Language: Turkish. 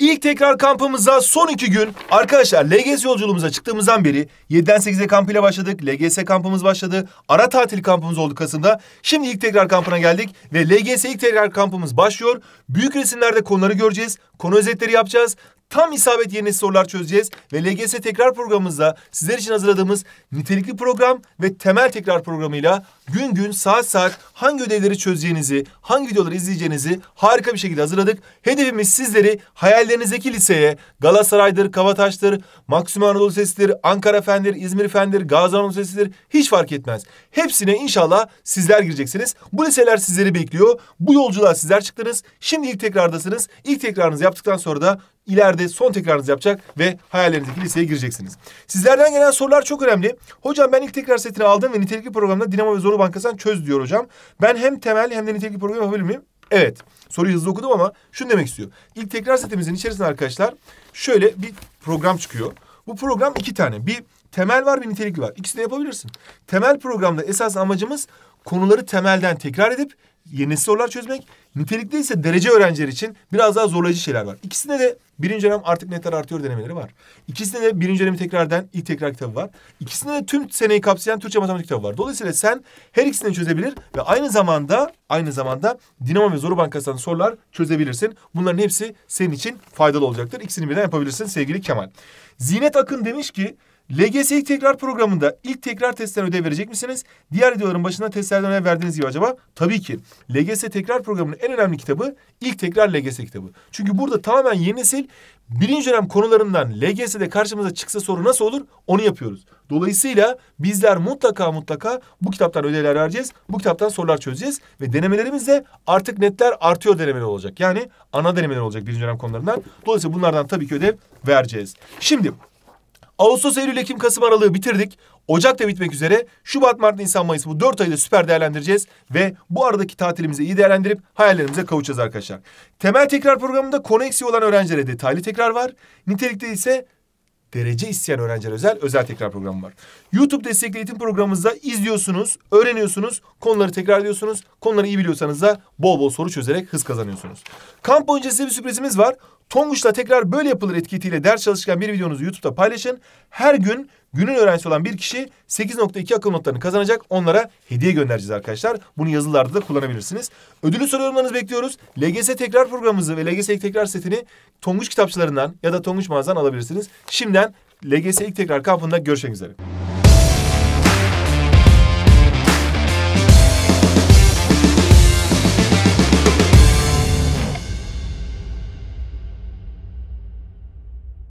İlk tekrar kampımıza son iki gün arkadaşlar LGS yolculuğumuza çıktığımızdan beri 7'den 8'e ile başladık. LGS kampımız başladı. Ara tatil kampımız oldu Kasım'da. Şimdi ilk tekrar kampına geldik ve LGS ilk tekrar kampımız başlıyor. Büyük resimlerde konuları göreceğiz. Konu özetleri yapacağız tam isabet yerine sorular çözeceğiz ve LGS tekrar programımızda sizler için hazırladığımız nitelikli program ve temel tekrar programıyla gün gün saat saat hangi ödevleri çözeceğinizi, hangi videoları izleyeceğinizi harika bir şekilde hazırladık. Hedefimiz sizleri hayallerinizdeki liseye, Galatasaray'dır, Kavataş'tır, Maksimum Anadolu Lisesi'dir, Ankara Fen'dir, İzmir Fen'dir, Gazi Anadolu Lisesi'dir hiç fark etmez. Hepsine inşallah sizler gireceksiniz. Bu liseler sizleri bekliyor. Bu yolculuğa sizler çıktınız. Şimdi ilk tekrardasınız. İlk tekrarınızı yaptıktan sonra da ileride son tekrarınızı yapacak ve hayallerinizdeki liseye gireceksiniz. Sizlerden gelen sorular çok önemli. Hocam ben ilk tekrar setini aldım ve nitelikli programda Dinamo ve Zoru Bankası'ndan çöz diyor hocam. Ben hem temel hem de nitelikli program yapabilir miyim? Evet. Soruyu hızlı okudum ama şunu demek istiyor. İlk tekrar setimizin içerisinde arkadaşlar şöyle bir program çıkıyor. Bu program iki tane. Bir temel var bir nitelikli var. İkisini de yapabilirsin. Temel programda esas amacımız konuları temelden tekrar edip yeni sorular çözmek. Nitelikte ise derece öğrenciler için biraz daha zorlayıcı şeyler var. İkisinde de birinci dönem artık netler artıyor denemeleri var. İkisinde de birinci dönemi tekrardan ilk tekrar kitabı var. İkisinde de tüm seneyi kapsayan Türkçe matematik kitabı var. Dolayısıyla sen her ikisini çözebilir ve aynı zamanda aynı zamanda Dinamo ve Zoru Bankası'ndan sorular çözebilirsin. Bunların hepsi senin için faydalı olacaktır. İkisini birden yapabilirsin sevgili Kemal. Zinet Akın demiş ki LGS ilk tekrar programında ilk tekrar testten ödev verecek misiniz? Diğer videoların başında testlerden ödev verdiğiniz gibi acaba? Tabii ki. LGS tekrar programının en önemli kitabı ilk tekrar LGS kitabı. Çünkü burada tamamen yeni nesil birinci dönem konularından LGS'de karşımıza çıksa soru nasıl olur onu yapıyoruz. Dolayısıyla bizler mutlaka mutlaka bu kitaptan ödevler vereceğiz. Bu kitaptan sorular çözeceğiz. Ve denemelerimiz de artık netler artıyor denemeler olacak. Yani ana denemeler olacak birinci dönem konularından. Dolayısıyla bunlardan tabii ki ödev vereceğiz. Şimdi Ağustos, Eylül, Ekim, Kasım, Aralık'ı bitirdik. Ocak da bitmek üzere. Şubat, Mart, Nisan, Mayıs bu dört ayı da süper değerlendireceğiz. Ve bu aradaki tatilimizi iyi değerlendirip hayallerimize kavuşacağız arkadaşlar. Temel tekrar programında konu eksiği olan öğrencilere detaylı tekrar var. Nitelikte ise derece isteyen öğrenciler özel özel tekrar programı var. YouTube destekli eğitim programımızda izliyorsunuz, öğreniyorsunuz, konuları tekrar ediyorsunuz, Konuları iyi biliyorsanız da bol bol soru çözerek hız kazanıyorsunuz. Kamp boyunca size bir sürprizimiz var. Tonguç'la tekrar böyle yapılır etiketiyle ders çalışırken bir videonuzu YouTube'da paylaşın. Her gün günün öğrencisi olan bir kişi 8.2 akıl notlarını kazanacak. Onlara hediye göndereceğiz arkadaşlar. Bunu yazılarda da kullanabilirsiniz. Ödülü soru bekliyoruz. LGS tekrar programımızı ve LGS ilk tekrar setini Tonguç kitapçılarından ya da Tonguç mağazadan alabilirsiniz. Şimdiden LGS ilk tekrar kampında görüşmek üzere.